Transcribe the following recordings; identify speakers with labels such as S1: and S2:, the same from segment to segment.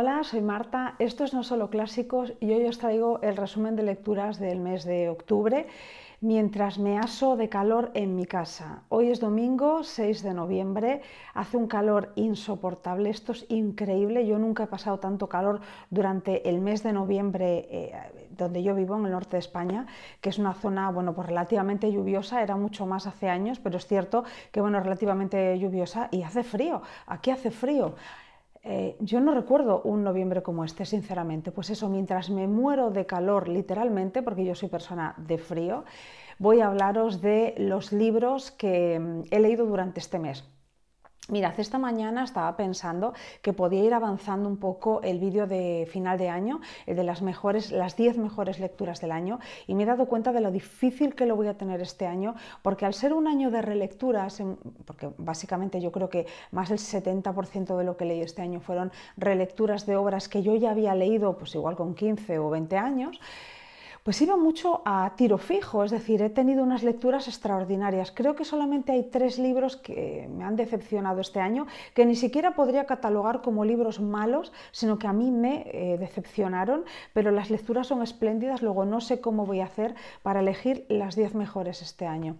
S1: Hola, soy Marta. Esto es No Solo Clásicos y hoy os traigo el resumen de lecturas del mes de octubre mientras me aso de calor en mi casa. Hoy es domingo 6 de noviembre, hace un calor insoportable, esto es increíble, yo nunca he pasado tanto calor durante el mes de noviembre eh, donde yo vivo en el norte de España, que es una zona bueno, pues relativamente lluviosa, era mucho más hace años, pero es cierto que bueno, relativamente lluviosa y hace frío, aquí hace frío. Eh, yo no recuerdo un noviembre como este, sinceramente. Pues eso, mientras me muero de calor, literalmente, porque yo soy persona de frío, voy a hablaros de los libros que mm, he leído durante este mes. Mirad, esta mañana estaba pensando que podía ir avanzando un poco el vídeo de final de año, el de las mejores, las 10 mejores lecturas del año, y me he dado cuenta de lo difícil que lo voy a tener este año, porque al ser un año de relecturas, em, porque básicamente yo creo que más del 70% de lo que leí este año fueron relecturas de obras que yo ya había leído, pues igual con 15 o 20 años, pues iba mucho a tiro fijo, es decir, he tenido unas lecturas extraordinarias. Creo que solamente hay tres libros que me han decepcionado este año, que ni siquiera podría catalogar como libros malos, sino que a mí me eh, decepcionaron, pero las lecturas son espléndidas, luego no sé cómo voy a hacer para elegir las diez mejores este año.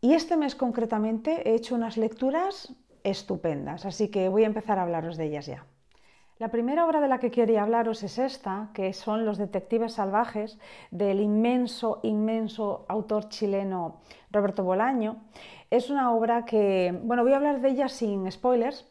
S1: Y este mes concretamente he hecho unas lecturas estupendas, así que voy a empezar a hablaros de ellas ya. La primera obra de la que quería hablaros es esta, que son Los Detectives Salvajes, del inmenso, inmenso autor chileno Roberto Bolaño. Es una obra que, bueno, voy a hablar de ella sin spoilers,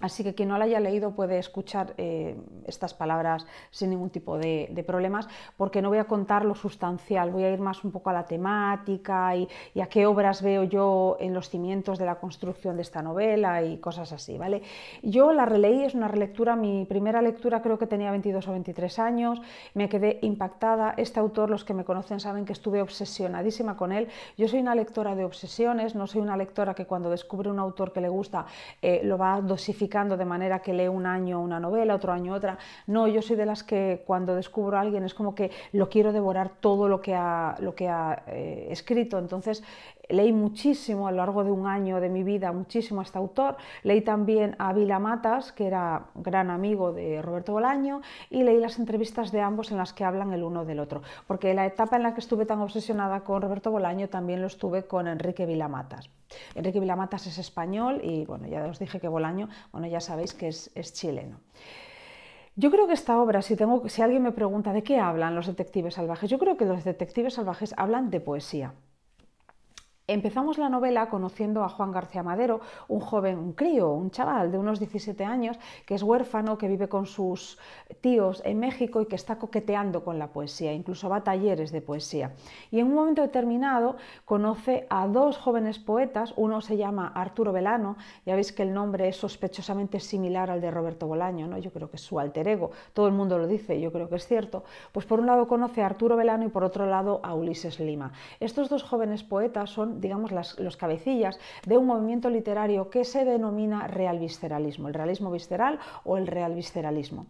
S1: Así que quien no la haya leído puede escuchar eh, estas palabras sin ningún tipo de, problemas, porque no voy a contar lo sustancial, voy a ir más un poco a la temática y, a qué obras veo yo en los cimientos de la construcción de esta novela y cosas así, ¿vale? Yo la releí, es una relectura, mi primera lectura creo que tenía 22 o 23 años, me quedé impactada. Este autor, los que me conocen saben que estuve obsesionadísima con él. Yo soy una lectora de obsesiones, no soy una lectora que cuando descubre un autor que le gusta eh, lo va a dosificar de manera que lee un año una novela, otro año otra. No, yo soy de las que cuando descubro a alguien es como que lo quiero devorar todo lo que ha, lo que ha eh, escrito. Entonces Leí muchísimo a lo largo de un año de mi vida, muchísimo a este autor. Leí también a Vila Matas, que era gran amigo de Roberto Bolaño, y leí las entrevistas de ambos en las que hablan el uno del otro. Porque la etapa en la que estuve tan obsesionada con Roberto Bolaño también lo estuve con Enrique Vilamatas. Enrique Vilamatas es español y bueno, ya os dije que Bolaño, bueno, ya sabéis que es, chileno. Yo creo que esta obra, si, tengo, si alguien me pregunta de qué hablan los detectives salvajes, yo creo que los detectives salvajes hablan de poesía. Empezamos la novela conociendo a Juan García Madero, un joven, un crío, un chaval de unos 17 años, que es huérfano, que vive con sus tíos en México y que está coqueteando con la poesía, incluso va a talleres de poesía. Y en un momento determinado conoce a dos jóvenes poetas, uno se llama Arturo Velano, ya veis que el nombre es sospechosamente similar al de Roberto Bolaño, ¿no? yo creo que es su alter ego, todo el mundo lo dice, yo creo que es cierto. Pues por un lado conoce a Arturo Velano y por otro lado a Ulises Lima. Estos dos jóvenes poetas son digamos, las, los cabecillas de un movimiento literario que se denomina real visceralismo, el realismo visceral o el real visceralismo.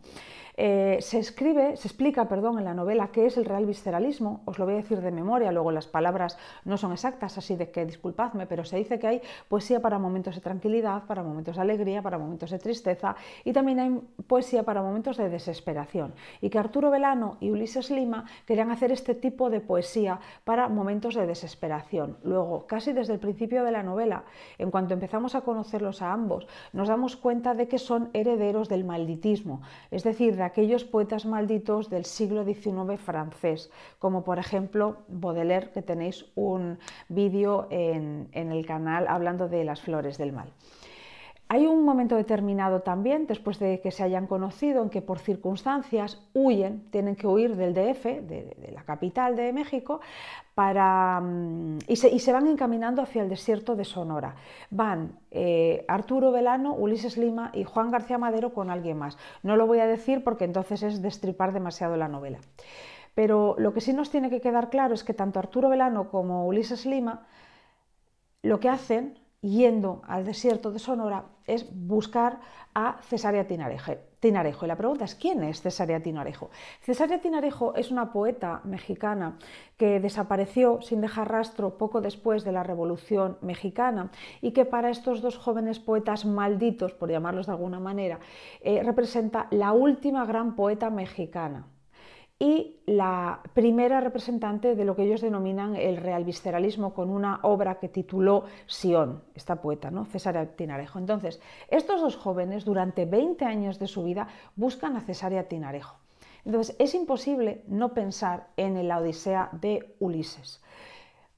S1: Eh, se escribe, se explica, perdón, en la novela qué es el real visceralismo, os lo voy a decir de memoria, luego las palabras no son exactas, así de que disculpadme, pero se dice que hay poesía para momentos de tranquilidad, para momentos de alegría, para momentos de tristeza y también hay poesía para momentos de desesperación y que Arturo Velano y Ulises Lima querían hacer este tipo de poesía para momentos de desesperación. Luego, casi desde el principio de la novela, en cuanto empezamos a conocerlos a ambos, nos damos cuenta de que son herederos del malditismo, es decir, aquellos poetas malditos del siglo XIX francés, como por ejemplo Baudelaire, que tenéis un vídeo en, en el canal hablando de las flores del mal. Hay un momento determinado también, después de que se hayan conocido, en que por circunstancias huyen, tienen que huir del DF, de, la capital de México, para, mm, y, se, van encaminando hacia el desierto de Sonora. Van eh, Arturo Velano, Ulises Lima y Juan García Madero con alguien más. No lo voy a decir porque entonces es destripar demasiado la novela. Pero lo que sí nos tiene que quedar claro es que tanto Arturo Velano como Ulises Lima lo que hacen yendo al desierto de Sonora es buscar a Cesárea Tinarejo. Y la pregunta es, ¿quién es Cesárea Tinarejo? Cesárea Tinarejo es una poeta mexicana que desapareció sin dejar rastro poco después de la Revolución Mexicana y que para estos dos jóvenes poetas malditos, por llamarlos de alguna manera, eh, representa la última gran poeta mexicana y la primera representante de lo que ellos denominan el real visceralismo con una obra que tituló Sion, esta poeta, ¿no? Tinarejo. Entonces, estos dos jóvenes durante 20 años de su vida buscan a Cesárea Tinarejo. Entonces, es imposible no pensar en la Odisea de Ulises.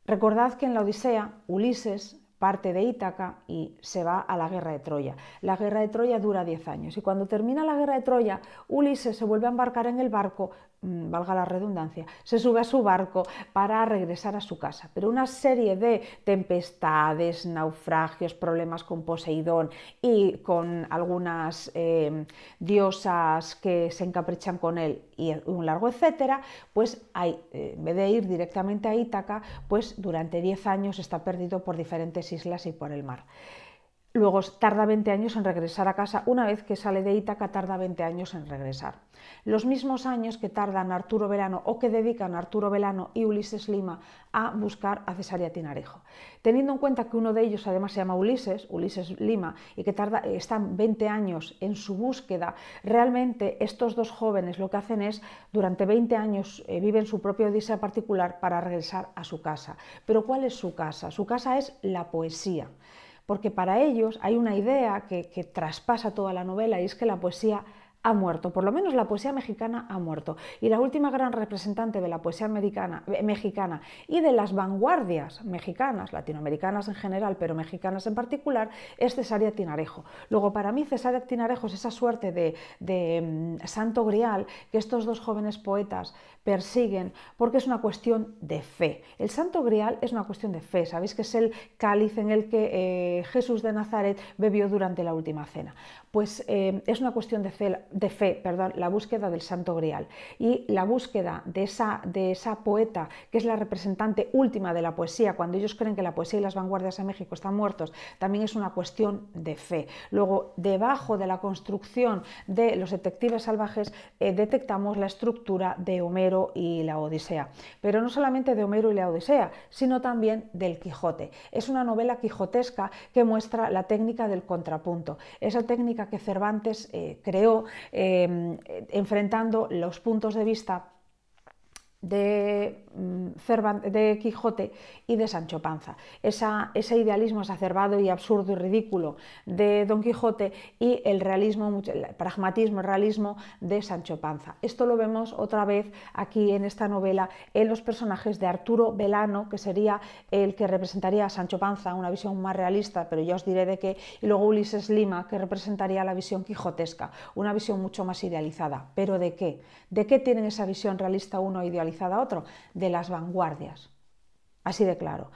S1: Recordad que en la Odisea Ulises parte de Ítaca y se va a la guerra de Troya. La guerra de Troya dura 10 años y cuando termina la guerra de Troya, Ulises se vuelve a embarcar en el barco Mm, valga la redundancia, se sube a su barco para regresar a su casa. Pero una serie de tempestades, naufragios, problemas con Poseidón y con algunas em, diosas que se encaprichan con él y un largo etcétera, pues eh, en vez de ir directamente a Ítaca, pues durante 10 años está perdido por diferentes islas y por el mar. Luego tarda 20 años en regresar a casa. Una vez que sale de Ítaca, tarda 20 años en regresar. Los mismos años que tardan Arturo Velano o que dedican Arturo Velano y Ulises Lima a buscar a Cesaria Tinarejo. Teniendo en cuenta que uno de ellos además se llama Ulises, Ulises Lima, y que tarda, eh, están 20 años en su búsqueda, realmente estos dos jóvenes lo que hacen es, durante 20 años eh, viven su propia odisea particular para regresar a su casa. Pero ¿cuál es su casa? Su casa es la poesía porque para ellos hay una idea que, traspasa toda la novela y es que la poesía ha muerto, por lo menos la poesía mexicana ha muerto. Y la última gran representante de la poesía eh, mexicana y de las vanguardias mexicanas, latinoamericanas en general, pero mexicanas en particular, es Cesárea Tinarejo. Luego, para mí, Cesárea Tinarejo es esa suerte de, mm, santo grial que estos dos jóvenes poetas persiguen, porque es una cuestión de fe. El Santo Grial es una cuestión de fe, sabéis que es el cáliz en el que eh, Jesús de Nazaret bebió durante la última cena. Pues eh, es una cuestión de fe, de fe perdón, la búsqueda del Santo Grial y la búsqueda de esa, de esa poeta que es la representante última de la poesía, cuando ellos creen que la poesía y las vanguardias en México están muertos, también es una cuestión de fe. Luego, debajo de la construcción de los detectives salvajes, eh, detectamos la estructura de Homero y la Odisea. Pero no solamente de Homero y la Odisea, sino también del Quijote. Es una novela quijotesca que muestra la técnica del contrapunto, esa técnica que Cervantes eh, creó eh, enfrentando los puntos de vista de Mm, de Quijote y de Sancho Panza. ese idealismo exacerbado y absurdo y ridículo de Don Quijote y el realismo, el pragmatismo, realismo de Sancho Panza. Esto lo vemos otra vez aquí en esta novela en los personajes de Arturo Velano, que sería el que representaría a Sancho Panza, una visión más realista, pero ya os diré de qué, y luego Ulises Lima, que representaría la visión quijotesca, una visión mucho más idealizada. ¿Pero de qué? ¿De qué tienen esa visión realista uno e idealizada otro? las vanguardias. Así de claro.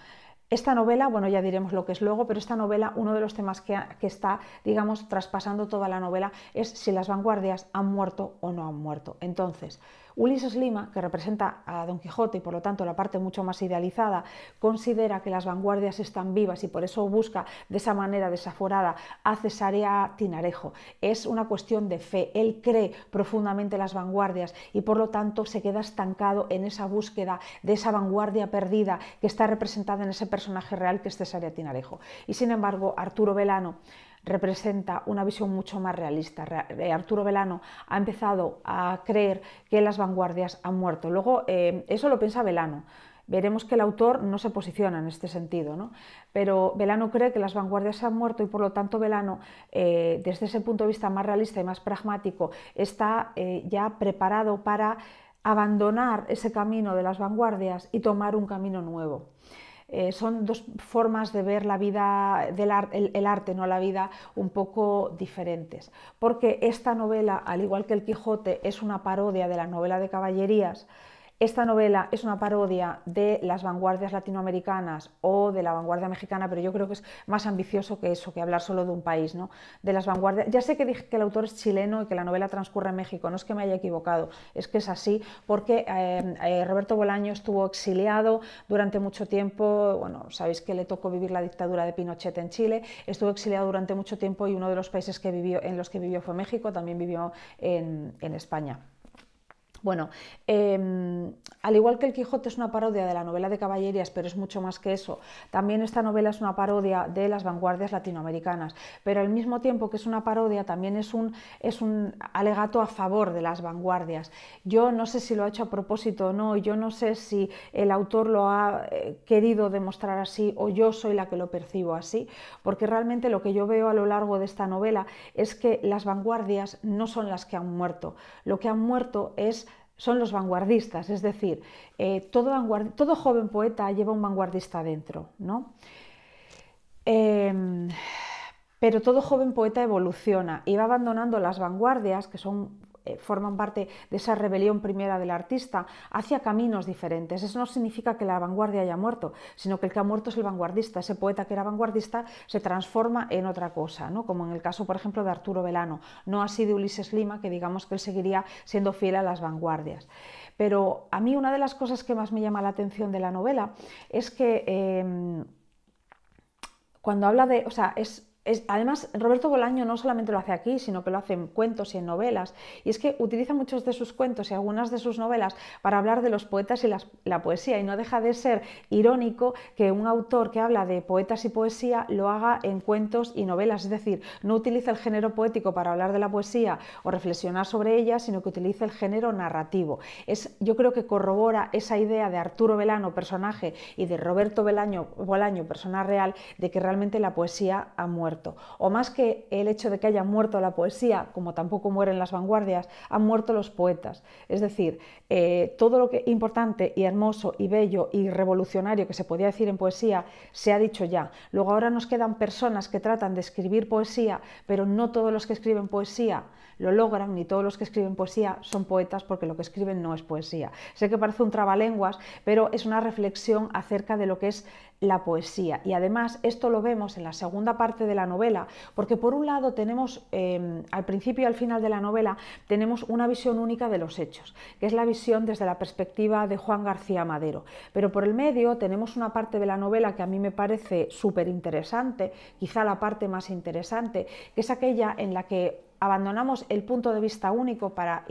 S1: Esta novela, bueno, ya diremos lo que es luego, pero esta novela, uno de los temas que, está, digamos, traspasando toda la novela es si las vanguardias han muerto o no han muerto. Entonces, Ulises Lima, que representa a Don Quijote y por lo tanto la parte mucho más idealizada, considera que las vanguardias están vivas y por eso busca de esa manera desaforada a Cesarea Tinarejo. Es una cuestión de fe, él cree profundamente las vanguardias y por lo tanto se queda estancado en esa búsqueda de esa vanguardia perdida que está representada en ese personaje real que es Cesarea Tinarejo. Y sin embargo, Arturo Velano representa una visión mucho más realista. Eh, Arturo Velano ha empezado a creer que las vanguardias han muerto. Luego, eh, eso lo piensa Velano. Veremos que el autor no se posiciona en este sentido, pero Velano cree que las vanguardias han muerto y por lo tanto Velano, eh, desde ese punto de vista más realista y más pragmático, está ya preparado para abandonar ese camino de las vanguardias y tomar un camino nuevo. Eh, son dos formas de ver la vida, del el, el, arte, no la vida, un poco diferentes. Porque esta novela, al igual que El Quijote, es una parodia de la novela de caballerías, esta novela es una parodia de las vanguardias latinoamericanas o de la vanguardia mexicana, pero yo creo que es más ambicioso que eso, que hablar solo de un país, ¿no? De las vanguardias. Ya sé que dije que el autor es chileno y que la novela transcurre en México, no es que me haya equivocado, es que es así, porque eh, eh, Roberto Bolaño estuvo exiliado durante mucho tiempo, bueno, sabéis que le tocó vivir la dictadura de Pinochet en Chile, estuvo exiliado durante mucho tiempo y uno de los países en los que vivió fue México, también vivió en España. Bueno, em, al igual que El Quijote es una parodia de la novela de caballerías, pero es mucho más que eso, también esta novela es una parodia de las vanguardias latinoamericanas, pero al mismo tiempo que es una parodia, también es un, alegato a favor de las vanguardias. Yo no sé si lo ha hecho a propósito o no, yo no sé si el autor lo ha eh, querido demostrar así o yo soy la que lo percibo así, porque realmente lo que yo veo a lo largo de esta novela es que las vanguardias no son las que han muerto, lo que han muerto es son los vanguardistas, es decir, eh, todo, joven poeta lleva un vanguardista dentro, ¿no? Em, pero todo joven poeta evoluciona y va abandonando las vanguardias, que son eh, forman parte de esa rebelión primera del artista hacia caminos diferentes. Eso no significa que la vanguardia haya muerto, sino que el que ha muerto es el vanguardista. Ese poeta que era vanguardista se transforma en otra cosa, ¿no? como en el caso, por ejemplo, de Arturo Velano, no así de Ulises Lima, que digamos que él seguiría siendo fiel a las vanguardias. Pero a mí una de las cosas que más me llama la atención de la novela es que eh, cuando habla de, o sea, es además, Roberto Bolaño no solamente lo hace aquí, sino que lo hace en cuentos y en novelas. Y es que utiliza muchos de sus cuentos y algunas de sus novelas para hablar de los poetas y la poesía. Y no deja de ser irónico que un autor que habla de poetas y poesía lo haga en cuentos y novelas. Es decir, no utiliza el género poético para hablar de la poesía o reflexionar sobre ella, sino que utiliza el género narrativo. Es, yo creo que corrobora esa idea de Arturo Velano, personaje, y de Roberto Bolaño, Bolaño persona real, de que realmente la poesía ha muerto. O más que el hecho de que haya muerto la poesía, como tampoco mueren las vanguardias, han muerto los poetas. Es decir, eh, todo lo que importante y hermoso y bello y revolucionario que se podía decir en poesía se ha dicho ya. Luego ahora nos quedan personas que tratan de escribir poesía, pero no todos los que escriben poesía lo logran, ni todos los que escriben poesía son poetas porque lo que escriben no es poesía. Sé que parece un trabalenguas, pero es una reflexión acerca de lo que es la poesía. Y además esto lo vemos en la segunda parte de la novela, porque por un lado tenemos, em, al principio y al final de la novela, tenemos una visión única de los hechos, que es la visión desde la perspectiva de Juan García Madero. Pero por el medio tenemos una parte de la novela que a mí me parece súper interesante, quizá la parte más interesante, que es aquella en la que abandonamos el punto de vista único para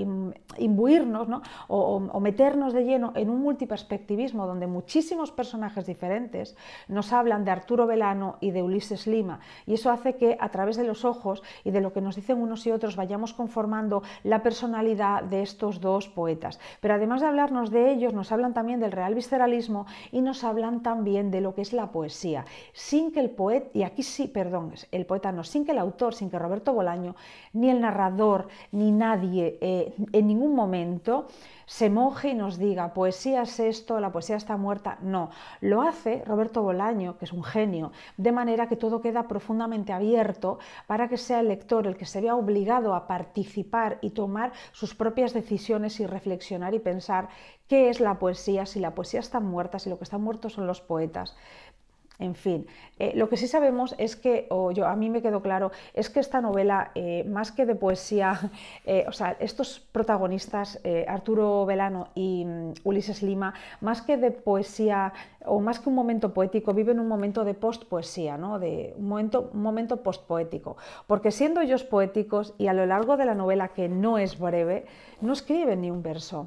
S1: imbuirnos o, o, meternos de lleno en un multiperspectivismo donde muchísimos personajes diferentes nos hablan de Arturo Velano y de Ulises Lima. Y eso hace que a través de los ojos y de lo que nos dicen unos y otros vayamos conformando la personalidad de estos dos poetas. Pero además de hablarnos de ellos, nos hablan también del real visceralismo y nos hablan también de lo que es la poesía. Sin que el poeta, y aquí sí, perdón, el poeta no, sin que el autor, sin que Roberto Bolaño, ni el narrador, ni nadie eh, en ningún momento se moje y nos diga, poesía es esto, la poesía está muerta. No, lo hace Roberto Bolaño, que es un genio, de manera que todo queda profundamente abierto para que sea el lector el que se vea obligado a participar y tomar sus propias decisiones y reflexionar y pensar qué es la poesía, si la poesía está muerta, si lo que está muerto son los poetas. En fin, eh, lo que sí sabemos es que, o yo a mí me quedó claro, es que esta novela, eh, más que de poesía, eh, o sea, estos protagonistas, Arturo Velano y mm, Ulises Lima, más que de poesía o más que un momento poético, viven un momento de post-poesía, ¿no? de un momento, un momento post-poético. Porque siendo ellos poéticos y a lo largo de la novela, que no es breve, no escriben ni un verso,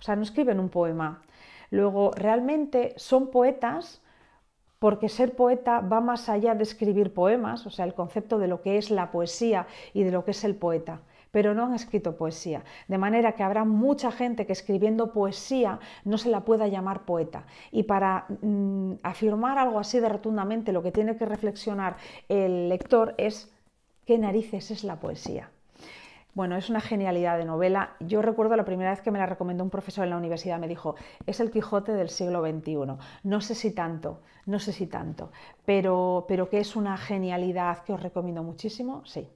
S1: o sea, no escriben un poema. Luego, realmente son poetas porque ser poeta va más allá de escribir poemas, o sea, el concepto de lo que es la poesía y de lo que es el poeta pero no han escrito poesía. De manera que habrá mucha gente que escribiendo poesía no se la pueda llamar poeta. Y para mm, afirmar algo así de rotundamente, lo que tiene que reflexionar el lector es qué narices es la poesía. Bueno, es una genialidad de novela. Yo recuerdo la primera vez que me la recomendó un profesor en la universidad, me dijo, es el Quijote del siglo XXI. No sé si tanto, no sé si tanto, pero, pero que es una genialidad que os recomiendo muchísimo, sí.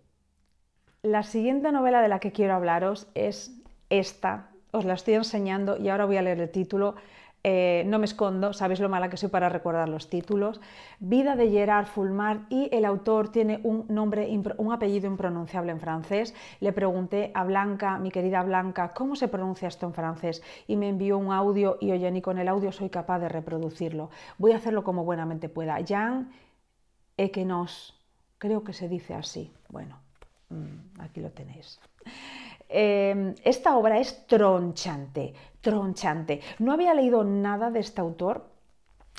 S1: La siguiente novela de la que quiero hablaros es esta. Os la estoy enseñando y ahora voy a leer el título eh, no me escondo, sabéis lo mala que soy para recordar los títulos, Vida de Gerard Fulmar y el autor tiene un nombre, un apellido impronunciable en francés. Le pregunté a Blanca, mi querida Blanca, ¿cómo se pronuncia esto en francés? Y me envió un audio y oye, ni con el audio soy capaz de reproducirlo. Voy a hacerlo como buenamente pueda. Jean Ekenos, creo que se dice así. Bueno, mm, aquí lo tenéis. Eh, esta obra es tronchante, tronchante. No había leído nada de este autor,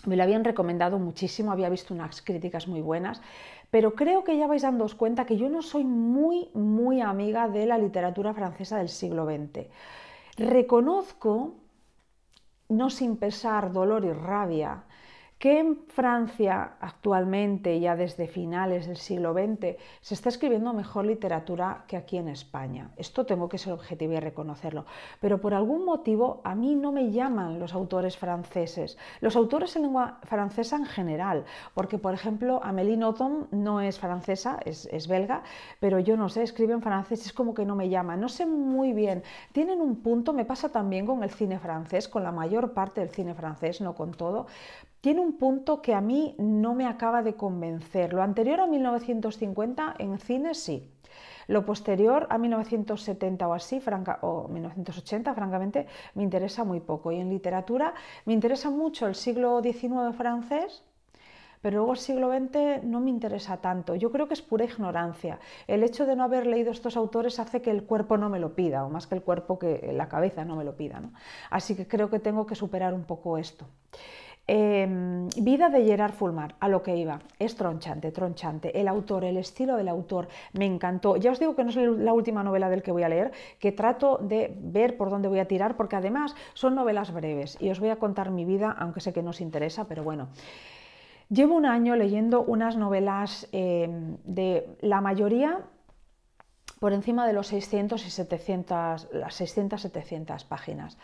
S1: me lo habían recomendado muchísimo, había visto unas críticas muy buenas, pero creo que ya vais dándoos cuenta que yo no soy muy, muy amiga de la literatura francesa del siglo XX. Reconozco, no sin pesar, dolor y rabia, que en Francia actualmente, ya desde finales del siglo XX, se está escribiendo mejor literatura que aquí en España. Esto tengo que ser objetivo y reconocerlo. Pero por algún motivo a mí no me llaman los autores franceses, los autores en lengua francesa en general, porque por ejemplo Amélie Nothomb no es francesa, es, es belga, pero yo no sé, escribe en francés, es como que no me llama, no sé muy bien. Tienen un punto, me pasa también con el cine francés, con la mayor parte del cine francés, no con todo, tiene un punto que a mí no me acaba de convencer. Lo anterior a 1950 en cine sí. Lo posterior a 1970 o así, o 1980, francamente, me interesa muy poco. Y en literatura me interesa mucho el siglo XIX francés, pero luego el siglo XX no me interesa tanto. Yo creo que es pura ignorancia. El hecho de no haber leído estos autores hace que el cuerpo no me lo pida, o más que el cuerpo que la cabeza no me lo pida. Así que creo que tengo que superar un poco esto. Em, vida de Gerard Fulmar, a lo que iba. Es tronchante, tronchante. El autor, el estilo del autor, me encantó. Ya os digo que no es la última novela del que voy a leer, que trato de ver por dónde voy a tirar, porque además son novelas breves y os voy a contar mi vida, aunque sé que no os interesa, pero bueno. Llevo un año leyendo unas novelas em, de la mayoría por encima de los 600 y 700, las 600-700 páginas.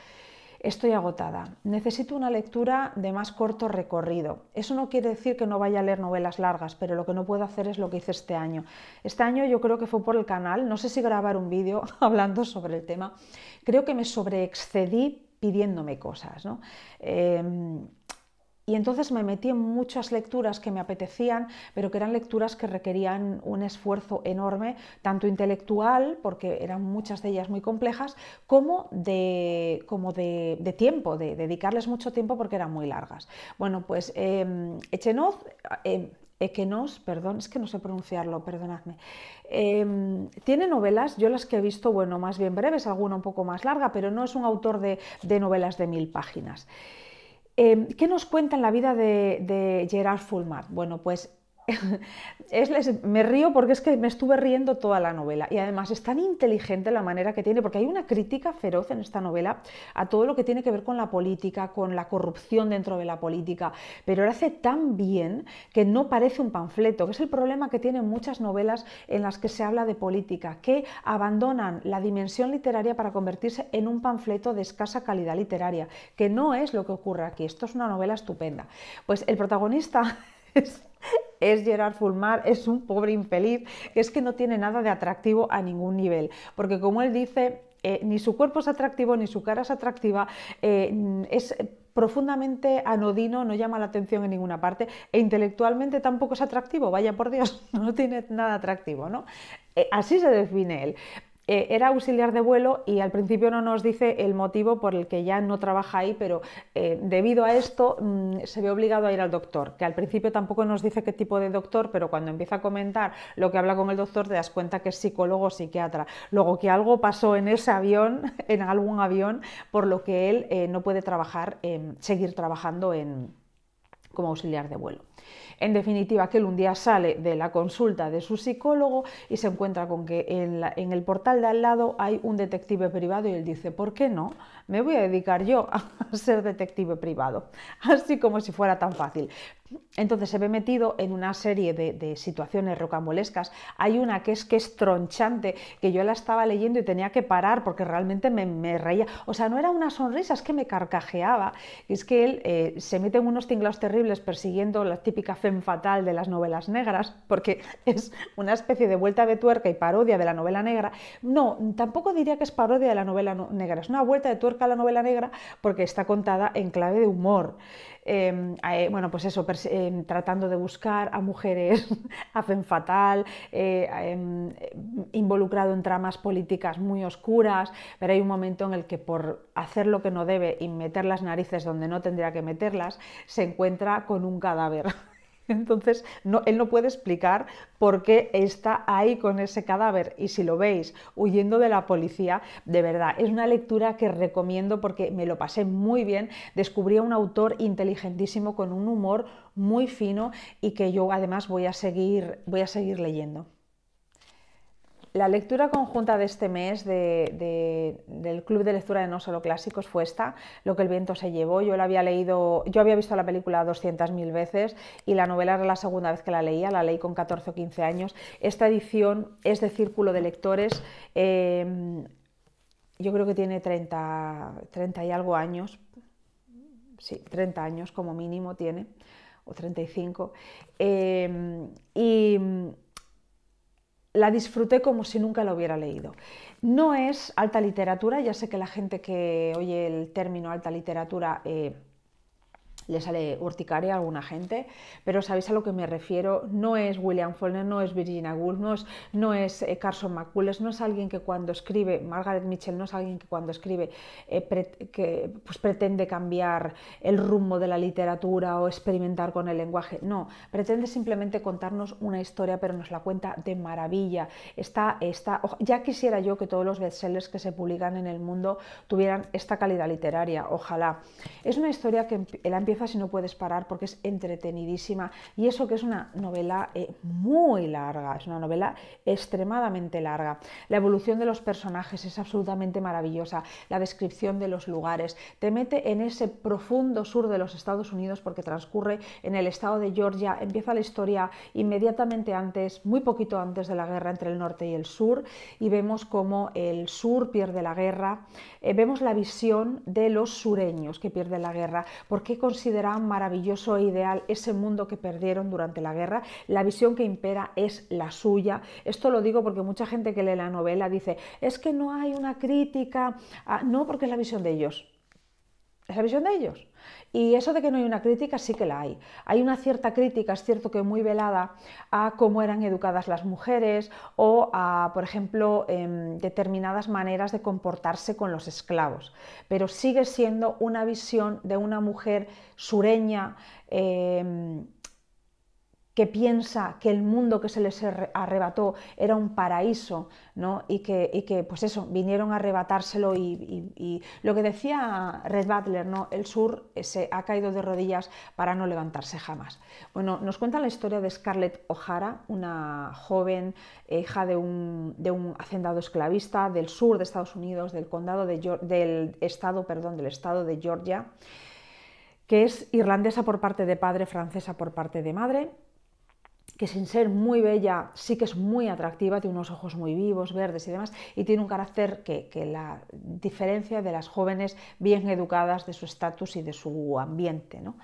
S1: Estoy agotada. Necesito una lectura de más corto recorrido. Eso no quiere decir que no vaya a leer novelas largas, pero lo que no puedo hacer es lo que hice este año. Este año yo creo que fue por el canal, no sé si grabar un vídeo hablando sobre el tema. Creo que me sobreexcedí pidiéndome cosas. ¿no? Em, y entonces me metí en muchas lecturas que me apetecían, pero que eran lecturas que requerían un esfuerzo enorme, tanto intelectual, porque eran muchas de ellas muy complejas, como de, como de, tiempo, de, dedicarles mucho tiempo porque eran muy largas. Bueno, pues eh, em, Echenoz, em, perdón, es que no sé pronunciarlo, perdonadme. Em, tiene novelas, yo las que he visto, bueno, más bien breves, alguna un poco más larga, pero no es un autor de, de novelas de mil páginas. Em, ¿Qué nos cuenta en la vida de, de Gerard Fulmar? Bueno, pues es, me río porque es que me estuve riendo toda la novela y además es tan inteligente la manera que tiene, porque hay una crítica feroz en esta novela a todo lo que tiene que ver con la política, con la corrupción dentro de la política, pero lo hace tan bien que no parece un panfleto, que es el problema que tienen muchas novelas en las que se habla de política, que abandonan la dimensión literaria para convertirse en un panfleto de escasa calidad literaria, que no es lo que ocurre aquí, esto es una novela estupenda. Pues el protagonista es es Gerard Fulmar, es un pobre infeliz, que es que no tiene nada de atractivo a ningún nivel, porque como él dice, eh, ni su cuerpo es atractivo, ni su cara es atractiva, eh, es profundamente anodino, no llama la atención en ninguna parte e intelectualmente tampoco es atractivo, vaya por Dios, no tiene nada atractivo, ¿no? Eh, así se define él. Eh, era auxiliar de vuelo y al principio no nos dice el motivo por el que ya no trabaja ahí, pero eh, debido a esto mm, se ve obligado a ir al doctor, que al principio tampoco nos dice qué tipo de doctor, pero cuando empieza a comentar lo que habla con el doctor te das cuenta que es psicólogo psiquiatra. Luego que algo pasó en ese avión, en algún avión, por lo que él eh, no puede trabajar, em, seguir trabajando en como auxiliar de vuelo. En definitiva, que él un día sale de la consulta de su psicólogo y se encuentra con que en, en el portal de al lado hay un detective privado y él dice, ¿por qué no? me voy a dedicar yo a ser detective privado, así como si fuera tan fácil. Entonces se ve metido en una serie de, situaciones rocambolescas. Hay una que es que es tronchante, que yo la estaba leyendo y tenía que parar porque realmente me, reía. O sea, no era una sonrisa, es que me carcajeaba. Es que él eh, se mete en unos tinglados terribles persiguiendo la típica fem fatal de las novelas negras, porque es una especie de vuelta de tuerca y parodia de la novela negra. No, tampoco diría que es parodia de la novela negra, es una vuelta de tuerca la novela negra porque está contada en clave de humor. Em, eh, bueno, pues eso, em, tratando de buscar a mujeres a fen fatal, eh, em, involucrado en tramas políticas muy oscuras, pero hay un momento en el que por hacer lo que no debe y meter las narices donde no tendría que meterlas, se encuentra con un cadáver. Entonces, no, él no puede explicar por qué está ahí con ese cadáver. Y si lo veis huyendo de la policía, de verdad, es una lectura que recomiendo porque me lo pasé muy bien. Descubrí a un autor inteligentísimo con un humor muy fino y que yo además voy a seguir, voy a seguir leyendo. La lectura conjunta de este mes del Club de Lectura de No Solo Clásicos fue esta, Lo que el viento se llevó. Yo la había leído, yo había visto la película 200.000 veces y la novela era la segunda vez que la leía, la leí con 14 o 15 años. Esta edición es de Círculo de Lectores. Eh, yo creo que tiene 30, y algo años, sí, 30 años como mínimo tiene, o 35. y eh, la disfruté como si nunca la hubiera leído. No es alta literatura, ya sé que la gente que oye el término alta literatura eh, le sale urticaria a alguna gente, pero sabéis a lo que me refiero, no es William Faulkner, no es Virginia Woolf, no es, eh, Carson McCullers, no es alguien que cuando escribe, Margaret Mitchell no es alguien que cuando escribe eh, que, pues, pretende cambiar el rumbo de la literatura o experimentar con el lenguaje, no, pretende simplemente contarnos una historia, pero nos la cuenta de maravilla. Está, está, ya quisiera yo que todos los bestsellers que se publican en el mundo tuvieran esta calidad literaria, ojalá. Es una historia que la empieza si y no puedes parar porque es entretenidísima. Y eso que es una novela eh, muy larga, es una novela extremadamente larga. La evolución de los personajes es absolutamente maravillosa, la descripción de los lugares, te mete en ese profundo sur de los Estados Unidos porque transcurre en el estado de Georgia, empieza la historia inmediatamente antes, muy poquito antes de la guerra entre el norte y el sur, y vemos cómo el sur pierde la guerra, eh, vemos la visión de los sureños que pierden la guerra, porque consideran maravilloso e ideal ese mundo que perdieron durante la guerra, la visión que impera es la suya. Esto lo digo porque mucha gente que lee la novela dice, es que no hay una crítica, no, porque es la visión de ellos. Es la visión de ellos. Y eso de que no hay una crítica sí que la hay. Hay una cierta crítica, es cierto que muy velada, a cómo eran educadas las mujeres o a, por ejemplo, em, determinadas maneras de comportarse con los esclavos. Pero sigue siendo una visión de una mujer sureña. Em, que piensa que el mundo que se les arrebató era un paraíso, ¿no? Y que, que pues eso, vinieron a arrebatárselo y, lo que decía Red Butler, ¿no? El sur eh, se ha caído de rodillas para no levantarse jamás. Bueno, nos cuenta la historia de Scarlett O'Hara, una joven eh, hija de un, hacendado esclavista del sur de Estados Unidos, del condado de, del estado, perdón, del estado de Georgia que es irlandesa por parte de padre, francesa por parte de madre, que sin ser muy bella sí que es muy atractiva, tiene unos ojos muy vivos, verdes y demás, y tiene un carácter que, la diferencia de las jóvenes bien educadas, de su estatus y de su ambiente. ¿no?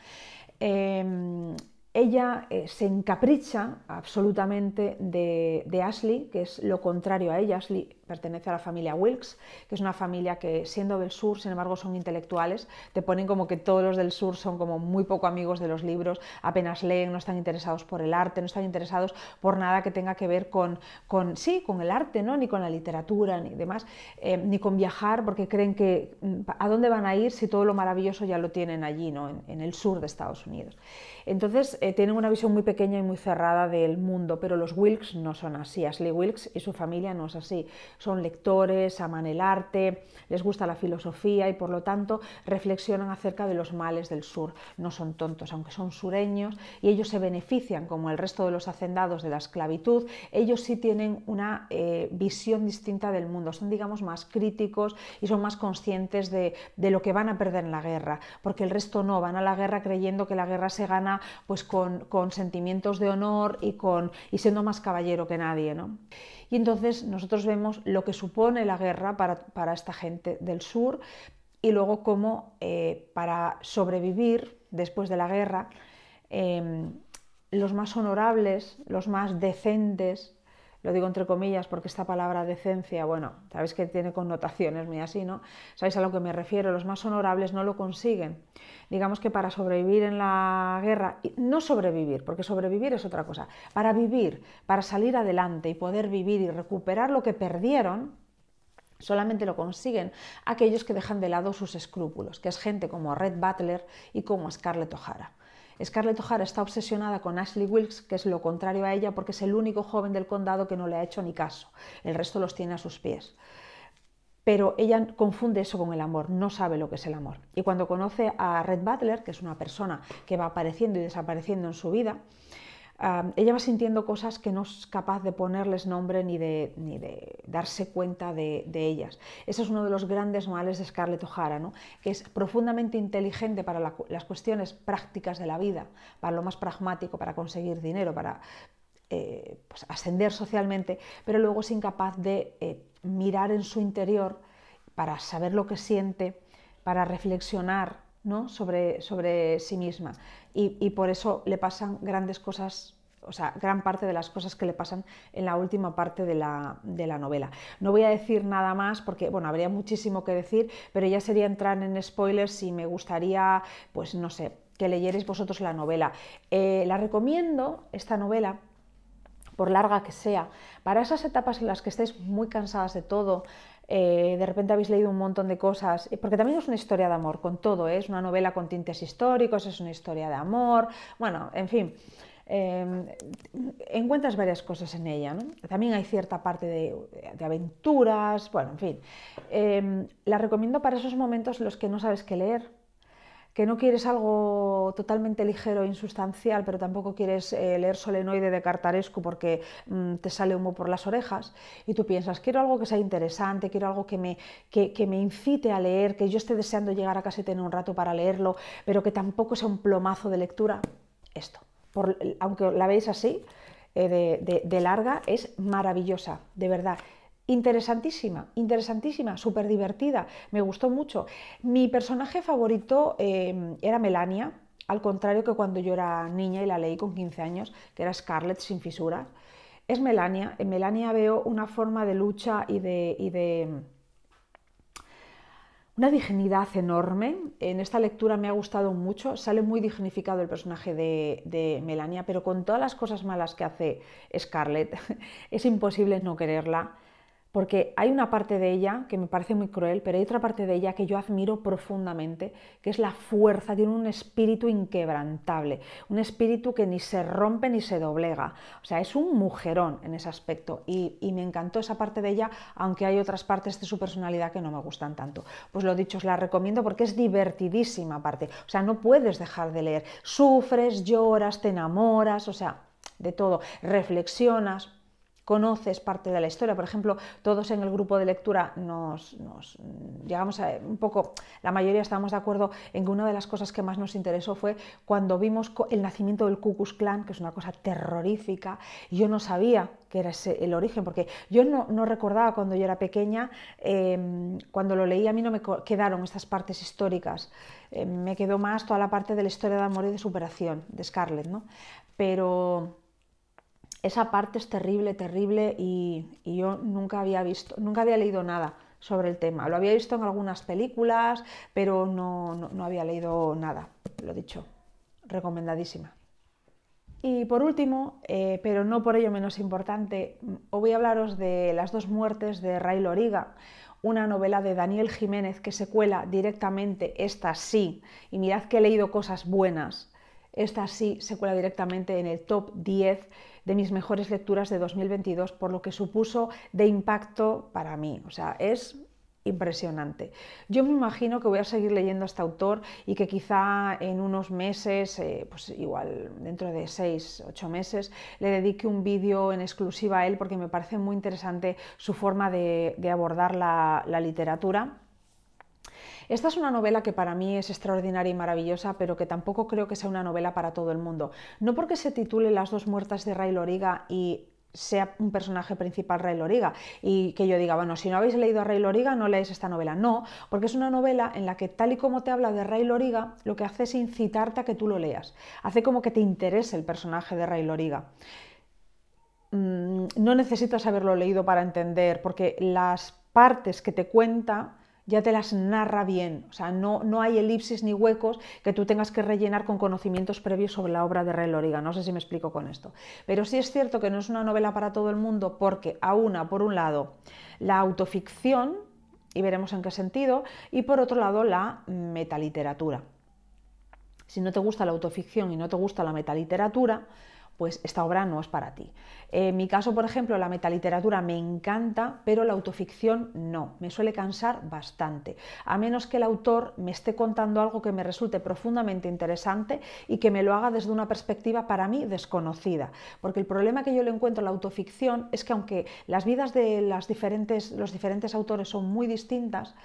S1: Em, ella eh, se encapricha absolutamente de, Ashley, que es lo contrario a ella. Ashley pertenece a la familia Wilkes, que es una familia que, siendo del sur, sin embargo, son intelectuales. Te ponen como que todos los del sur son como muy poco amigos de los libros, apenas leen, no están interesados por el arte, no están interesados por nada que tenga que ver con, con sí, con el arte, ¿no? ni con la literatura, ni demás, eh, ni con viajar, porque creen que mm, a dónde van a ir si todo lo maravilloso ya lo tienen allí, ¿no? en, el sur de Estados Unidos. Entonces, eh, tienen una visión muy pequeña y muy cerrada del mundo, pero los Wilkes no son así. Ashley Wilkes y su familia no es así. Son lectores, aman el arte, les gusta la filosofía y por lo tanto reflexionan acerca de los males del sur. No son tontos, aunque son sureños y ellos se benefician, como el resto de los hacendados, de la esclavitud. Ellos sí tienen una eh, visión distinta del mundo, son, digamos, más críticos y son más conscientes de, de lo que van a perder en la guerra, porque el resto no, van a la guerra creyendo que la guerra se gana pues con, sentimientos de honor y, con, y siendo más caballero que nadie. Y entonces nosotros vemos lo que supone la guerra para, esta gente del sur y luego cómo eh, para sobrevivir después de la guerra, em, los más honorables, los más decentes, lo digo entre comillas porque esta palabra decencia, bueno, sabéis que tiene connotaciones muy así, ¿no? Sabéis a lo que me refiero, los más honorables no lo consiguen. Digamos que para sobrevivir en la guerra, no sobrevivir, porque sobrevivir es otra cosa, para vivir, para salir adelante y poder vivir y recuperar lo que perdieron, Solamente lo consiguen aquellos que dejan de lado sus escrúpulos, que es gente como Red Butler y como Scarlett O'Hara. Scarlett O'Hara está obsesionada con Ashley Wilkes, que es lo contrario a ella porque es el único joven del condado que no le ha hecho ni caso. El resto los tiene a sus pies. Pero ella confunde eso con el amor, no sabe lo que es el amor. Y cuando conoce a Red Butler, que es una persona que va apareciendo y desapareciendo en su vida, ella va sintiendo cosas que no es capaz de ponerles nombre ni de, darse cuenta de, ellas. Ese es uno de los grandes males de Scarlett O'Hara, que es profundamente inteligente para las cuestiones prácticas de la vida, para lo más pragmático, para conseguir dinero, para eh, pues, ascender socialmente, pero luego es incapaz de eh, mirar en su interior para saber lo que siente, para reflexionar sobre, sobre sí misma y, por eso le pasan grandes cosas o sea, gran parte de las cosas que le pasan en la última parte de la, novela. No voy a decir nada más porque, bueno, habría muchísimo que decir, pero ya sería entrar en spoilers y me gustaría, pues no sé, que leyerais vosotros la novela. Eh, la recomiendo, esta novela, por larga que sea, para esas etapas en las que estáis muy cansadas de todo, eh, de repente habéis leído un montón de cosas, eh, porque también es una historia de amor, con todo, ¿eh? es una novela con tintes históricos, es una historia de amor, bueno, en fin. Em, encuentras varias cosas en ella. También hay cierta parte de, de aventuras, bueno, en fin. Em, la recomiendo para esos momentos los que no sabes qué leer, que no quieres algo totalmente ligero e insustancial, pero tampoco quieres eh, leer Solenoide de Cartarescu porque mm, te sale humo por las orejas, y tú piensas, quiero algo que sea interesante, quiero algo que me, me incite a leer, que yo esté deseando llegar a casa y tener un rato para leerlo, pero que tampoco sea un plomazo de lectura, esto. aunque la veis así, eh, de, de larga, es maravillosa, de verdad interesantísima, interesantísima, súper divertida, me gustó mucho. Mi personaje favorito eh, era Melania, al contrario que cuando yo era niña y la leí con 15 años, que era Scarlett sin fisuras. Es Melania, en Melania veo una forma de lucha y de, de una dignidad enorme. En esta lectura me ha gustado mucho. Sale muy dignificado el personaje de, de, Melania, pero con todas las cosas malas que hace Scarlett, es imposible no quererla porque hay una parte de ella que me parece muy cruel, pero hay otra parte de ella que yo admiro profundamente, que es la fuerza, tiene un espíritu inquebrantable, un espíritu que ni se rompe ni se doblega, o sea, es un mujerón en ese aspecto y, me encantó esa parte de ella, aunque hay otras partes de su personalidad que no me gustan tanto. Pues lo dicho, os la recomiendo porque es divertidísima parte, o sea, no puedes dejar de leer, sufres, lloras, te enamoras, o sea, de todo, reflexionas, conoces parte de la historia. Por ejemplo, todos en el grupo de lectura nos, llegamos a un poco, la mayoría estábamos de acuerdo en que una de las cosas que más nos interesó fue cuando vimos el nacimiento del Ku Clan que es una cosa terrorífica. Yo no sabía que era el origen, porque yo no, recordaba cuando yo era pequeña, em, cuando lo leí a mí no me quedaron estas partes históricas, em, me quedó más toda la parte de la historia de amor y de superación de Scarlett, ¿no? Pero esa parte es terrible, terrible y, yo nunca había visto, nunca había leído nada sobre el tema. Lo había visto en algunas películas, pero no, había leído nada. Lo dicho, recomendadísima. Y por último, eh, pero no por ello menos importante, mm, os voy a hablaros de Las dos muertes de Ray Loriga, una novela de Daniel Jiménez que se cuela directamente, esta sí, y mirad que he leído cosas buenas esta sí se cuela directamente en el top 10 de mis mejores lecturas de 2022, por lo que supuso de impacto para mí. O sea, es impresionante. Yo me imagino que voy a seguir leyendo a este autor y que quizá en unos meses, eh, pues igual dentro de 6, 8 meses, le dedique un vídeo en exclusiva a él porque me parece muy interesante su forma de, abordar la literatura esta es una novela que para mí es extraordinaria y maravillosa, pero que tampoco creo que sea una novela para todo el mundo. No porque se titule Las dos muertas de Ray Loriga y sea un personaje principal Ray Loriga y que yo diga, bueno, si no habéis leído a Ray Loriga no leéis esta novela, no, porque es una novela en la que tal y como te habla de Ray Loriga, lo que hace es incitarte a que tú lo leas, hace como que te interese el personaje de Ray Loriga. Mm, no necesitas haberlo leído para entender, porque las partes que te cuenta ya te las narra bien, o sea, no, no hay elipsis ni huecos que tú tengas que rellenar con conocimientos previos sobre la obra de Ray Loriga, no sé si me explico con esto, pero sí es cierto que no es una novela para todo el mundo porque una por un lado, la autoficción, y veremos en qué sentido, y por otro lado, la metaliteratura. Si no te gusta la autoficción y no te gusta la metaliteratura, pues esta obra no es para ti. Eh, en mi caso, por ejemplo, la metaliteratura me encanta, pero la autoficción no, me suele cansar bastante, a menos que el autor me esté contando algo que me resulte profundamente interesante y que me lo haga desde una perspectiva para mí desconocida, porque el problema que yo le encuentro a la autoficción es que aunque las vidas de los diferentes autores son muy distintas,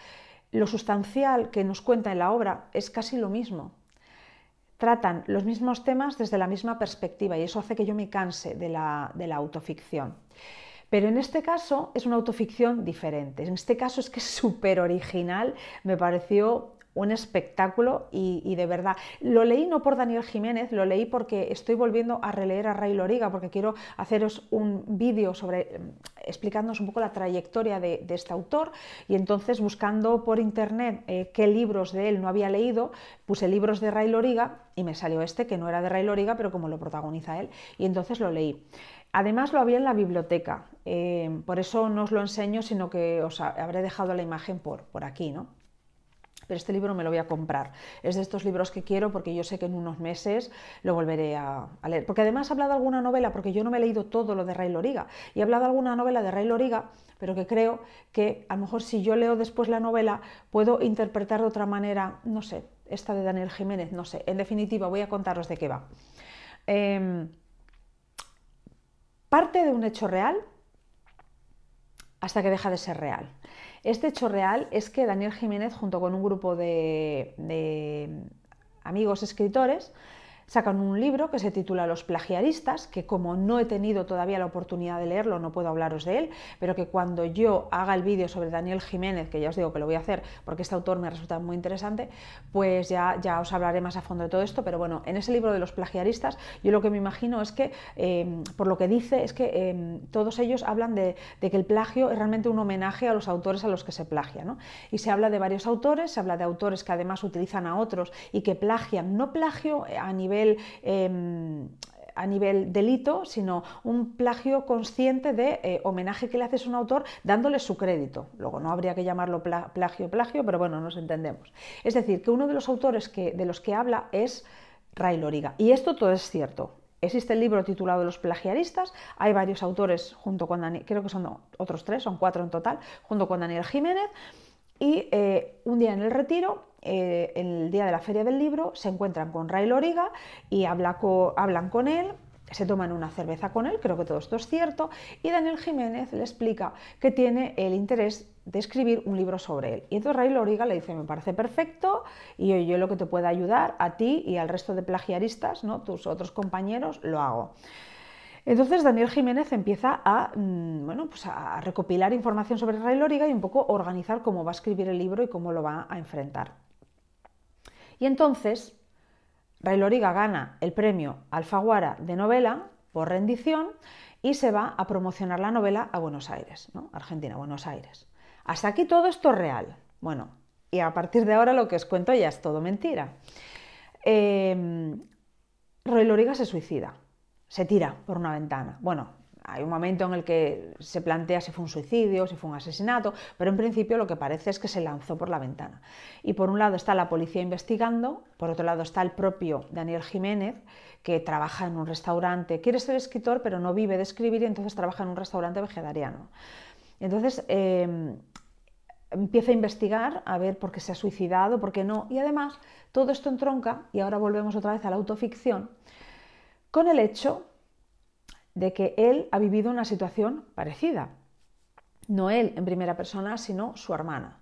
S1: lo sustancial que nos cuenta en la obra es casi lo mismo tratan los mismos temas desde la misma perspectiva y eso hace que yo me canse de la, de autoficción. Pero en este caso es una autoficción diferente. En este caso es que es súper original, me pareció un espectáculo y, de verdad. Lo leí no por Daniel Jiménez, lo leí porque estoy volviendo a releer a Ray Loriga, porque quiero haceros un vídeo sobre mm, explicándonos un poco la trayectoria de, este autor y entonces buscando por internet eh, qué libros de él no había leído, puse libros de Ray Loriga y me salió este que no era de Ray Loriga, pero como lo protagoniza él, y entonces lo leí. Además lo había en la biblioteca, eh, por eso no os lo enseño, sino que os habré dejado la imagen por, por aquí, ¿no? pero este libro me lo voy a comprar. Es de estos libros que quiero porque yo sé que en unos meses lo volveré a, leer. Porque además he hablado alguna novela, porque yo no me he leído todo lo de Ray Loriga, y he hablado alguna novela de Ray Loriga, pero que creo que a lo mejor si yo leo después la novela puedo interpretar de otra manera, no sé, esta de Daniel Jiménez, no sé. En definitiva, voy a contaros de qué va. Em, parte de un hecho real hasta que deja de ser real. Este hecho real es que Daniel Jiménez, junto con un grupo de, amigos escritores, sacan un libro que se titula Los plagiaristas, que como no he tenido todavía la oportunidad de leerlo, no puedo hablaros de él, pero que cuando yo haga el vídeo sobre Daniel Jiménez, que ya os digo que lo voy a hacer porque este autor me resulta muy interesante, pues ya, ya os hablaré más a fondo de todo esto, pero bueno, en ese libro de los plagiaristas yo lo que me imagino es que, em, por lo que dice, es que em, todos ellos hablan de, que el plagio es realmente un homenaje a los autores a los que se plagia, Y se habla de varios autores, se habla de autores que además utilizan a otros y que plagian, no plagio a nivel Em, a nivel delito, sino un plagio consciente de eh, homenaje que le haces a un autor dándole su crédito. Luego no habría que llamarlo plagio, plagio, pero bueno, nos entendemos. Es decir, que uno de los autores que, de los que habla es Ray Loriga. Y esto todo es cierto. Existe el libro titulado Los plagiaristas, hay varios autores junto con creo que son otros tres, son cuatro en total, junto con Daniel Jiménez. Y eh, un día en el retiro, eh, el día de la feria del libro, se encuentran con Ray Loriga y hablan con él. Se toman una cerveza con él, creo que todo esto es cierto, y Daniel Jiménez le explica que tiene el interés de escribir un libro sobre él. Y entonces Ray Loriga le dice, me parece perfecto, y yo, lo que te pueda ayudar a ti y al resto de plagiaristas, ¿no? tus otros compañeros, lo hago. Entonces Daniel Jiménez empieza a, mm, pues a recopilar información sobre Ray Loriga y un poco organizar cómo va a escribir el libro y cómo lo va a enfrentar. Y entonces Ray Loriga gana el premio Alfaguara de novela por rendición y se va a promocionar la novela a Buenos Aires, ¿no? Argentina, Buenos Aires. Hasta aquí todo esto real. Bueno, y a partir de ahora lo que os cuento ya es todo mentira. Eh, Loriga se suicida se tira por una ventana. Bueno, hay un momento en el que se plantea si fue un suicidio, si fue un asesinato, pero en principio lo que parece es que se lanzó por la ventana. Y por un lado está la policía investigando, por otro lado está el propio Daniel Jiménez, que trabaja en un restaurante, quiere ser escritor pero no vive de escribir y entonces trabaja en un restaurante vegetariano. Entonces em, empieza a investigar a ver por qué se ha suicidado, por qué no, y además todo esto entronca, y ahora volvemos otra vez a la autoficción, con el hecho de que él ha vivido una situación parecida. No él en primera persona, sino su hermana.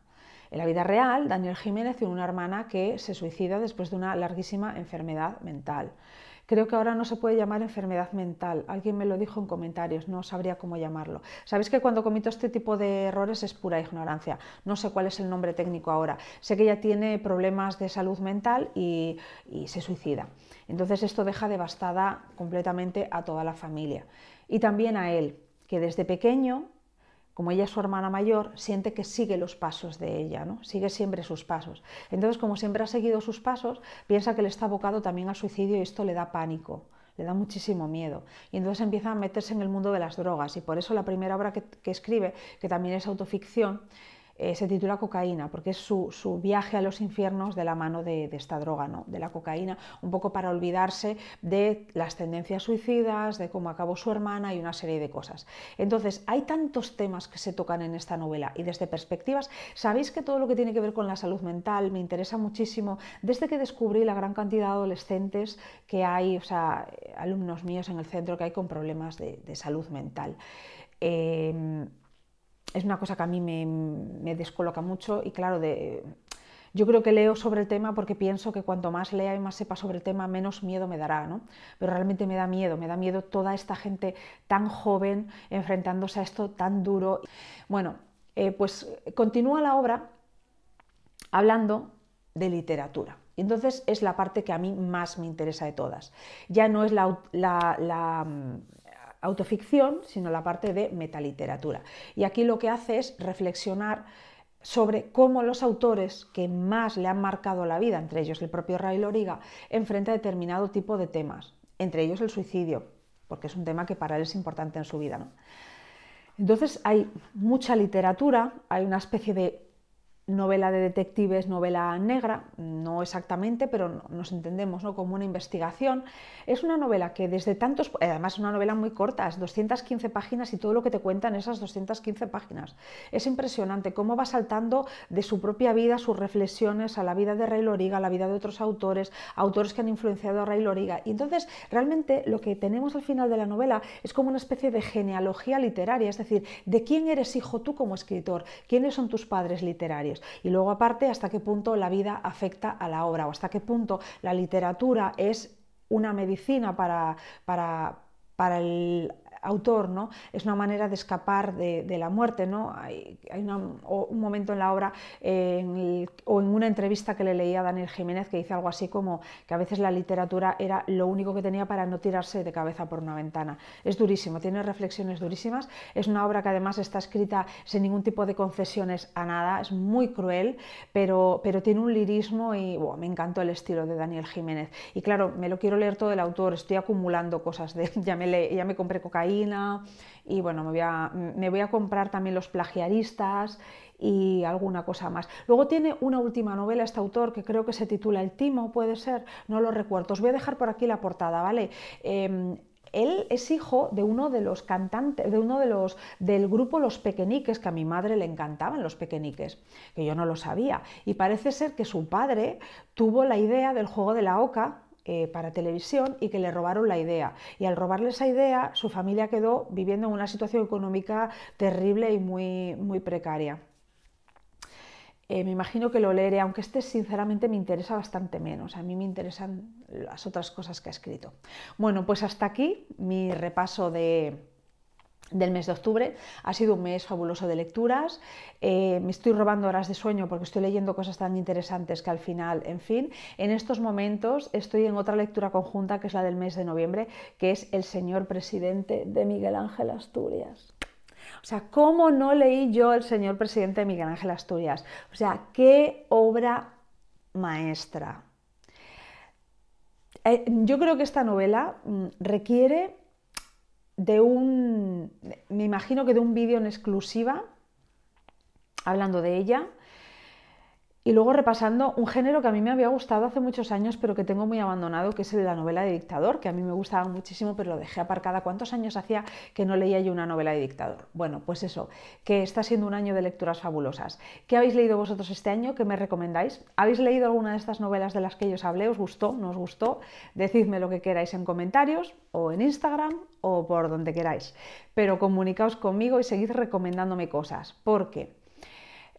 S1: En la vida real, Daniel Jiménez tiene una hermana que se suicida después de una larguísima enfermedad mental. Creo que ahora no se puede llamar enfermedad mental. Alguien me lo dijo en comentarios, no sabría cómo llamarlo. Sabéis que cuando cometo este tipo de errores es pura ignorancia. No sé cuál es el nombre técnico ahora. Sé que ella tiene problemas de salud mental y, y se suicida. Entonces esto deja devastada completamente a toda la familia y también a él, que desde pequeño como ella es su hermana mayor, siente que sigue los pasos de ella, ¿no? sigue siempre sus pasos. Entonces, como siempre ha seguido sus pasos, piensa que le está abocado también al suicidio y esto le da pánico, le da muchísimo miedo. Y entonces empieza a meterse en el mundo de las drogas y por eso la primera obra que escribe, que también es autoficción, eh, se titula Cocaína, porque es su, viaje a los infiernos de la mano de, esta droga, ¿no? de la cocaína, un poco para olvidarse de las tendencias suicidas, de cómo acabó su hermana y una serie de cosas. Entonces, hay tantos temas que se tocan en esta novela y desde perspectivas, sabéis que todo lo que tiene que ver con la salud mental me interesa muchísimo desde que descubrí la gran cantidad de adolescentes que hay, o sea, alumnos míos en el centro que hay con problemas de, de salud mental. Em, es una cosa que a mí me, descoloca mucho y claro, yo creo que leo sobre el tema porque pienso que cuanto más lea y más sepa sobre el tema, menos miedo me dará, ¿no? Pero realmente me da miedo, me da miedo toda esta gente tan joven enfrentándose a esto tan duro. Bueno, eh, pues continúa la obra hablando de literatura. Entonces es la parte que a mí más me interesa de todas. Ya no es la autoficción, sino la parte de metaliteratura. Y aquí lo que hace es reflexionar sobre cómo los autores que más le han marcado la vida, entre ellos el propio Ray Loriga, enfrenta determinado tipo de temas, entre ellos el suicidio, porque es un tema que para él es importante en su vida. Entonces hay mucha literatura, hay una especie de novela de detectives, novela negra, no exactamente, pero nos entendemos ¿no? como una investigación. Es una novela que desde tantos, además es una novela muy corta, es 215 páginas y todo lo que te cuentan esas 215 páginas. Es impresionante cómo va saltando de su propia vida, sus reflexiones, a la vida de Ray Loriga, a la vida de otros autores, autores que han influenciado a Ray Loriga. Y entonces realmente lo que tenemos al final de la novela es como una especie de genealogía literaria, es decir, de quién eres hijo tú como escritor, quiénes son tus padres literarios y luego aparte, hasta qué punto la vida afecta a la obra o hasta qué punto la literatura es una medicina para el autor, ¿no? Es una manera de escapar de, la muerte, ¿no? Hay, hay un momento en la obra eh, o en una entrevista que le leía a Daniel Jiménez que dice algo así como que a veces la literatura era lo único que tenía para no tirarse de cabeza por una ventana. Es durísimo, tiene reflexiones durísimas, es una obra que además está escrita sin ningún tipo de concesiones a nada, es muy cruel, pero, pero tiene un lirismo y me encantó el estilo de Daniel Jiménez. Y claro, me lo quiero leer todo el autor, estoy acumulando cosas de me, ya me compré cocaína, y bueno, me voy, a, comprar también Los plagiaristas y alguna cosa más. Luego tiene una última novela este autor que creo que se titula El Timo, puede ser, no lo recuerdo. Os voy a dejar por aquí la portada, ¿vale? Em, él es hijo de uno de los cantantes, de uno de los del grupo Los Pequeñiques, que a mi madre le encantaban los Pequeñiques, que yo no lo sabía. Y parece ser que su padre tuvo la idea del juego de la oca, eh, para televisión y que le robaron la idea. Y al robarle esa idea, su familia quedó viviendo en una situación económica terrible y muy, muy precaria. Eh, me imagino que lo leeré, aunque este sinceramente me interesa bastante menos. A mí me interesan las otras cosas que ha escrito. Bueno, pues hasta aquí mi repaso de, del mes de octubre. Ha sido un mes fabuloso de lecturas. Eh, me estoy robando horas de sueño porque estoy leyendo cosas tan interesantes que al final, en fin, en estos momentos estoy en otra lectura conjunta que es la del mes de noviembre, que es El Señor Presidente de Miguel Ángel Asturias. O sea, ¿cómo no leí yo El Señor Presidente de Miguel Ángel Asturias? O sea, qué obra maestra. Eh, yo creo que esta novela mm, requiere de un, me imagino que de un vídeo en exclusiva, hablando de ella, y luego repasando un género que a mí me había gustado hace muchos años, pero que tengo muy abandonado, que es el de la novela de dictador, que a mí me gustaba muchísimo, pero lo dejé aparcada. ¿Cuántos años hacía que no leía yo una novela de dictador? Bueno, pues eso, que está siendo un año de lecturas fabulosas. ¿Qué habéis leído vosotros este año? ¿Qué me recomendáis? ¿Habéis leído alguna de estas novelas de las que yo os hablé? ¿Os gustó? ¿No os gustó? Decidme lo que queráis en comentarios o en Instagram o por donde queráis. Pero comunicaos conmigo y seguid recomendándome cosas, porque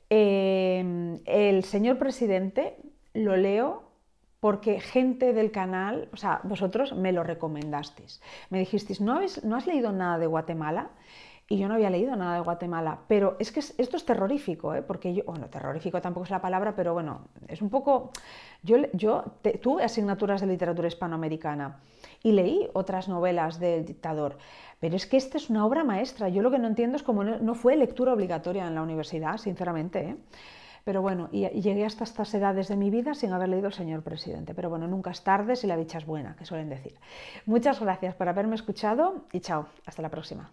S1: Em, el señor presidente lo leo porque gente del canal, o sea, vosotros me lo recomendasteis. Me dijisteis, no has leído nada de Guatemala? y yo no había leído nada de Guatemala. Pero es que esto es terrorífico, ¿eh? porque yo, bueno, terrorífico tampoco es la palabra, pero bueno, es un poco... Yo, yo tuve asignaturas de literatura hispanoamericana y leí otras novelas del dictador, pero es que esta es una obra maestra. Yo lo que no entiendo es cómo no, fue lectura obligatoria en la universidad, sinceramente. ¿eh? Pero bueno, y, llegué hasta estas edades de mi vida sin haber leído El señor presidente. Pero bueno, nunca es tarde si la dicha es buena, que suelen decir. Muchas gracias por haberme escuchado y chao, hasta la próxima.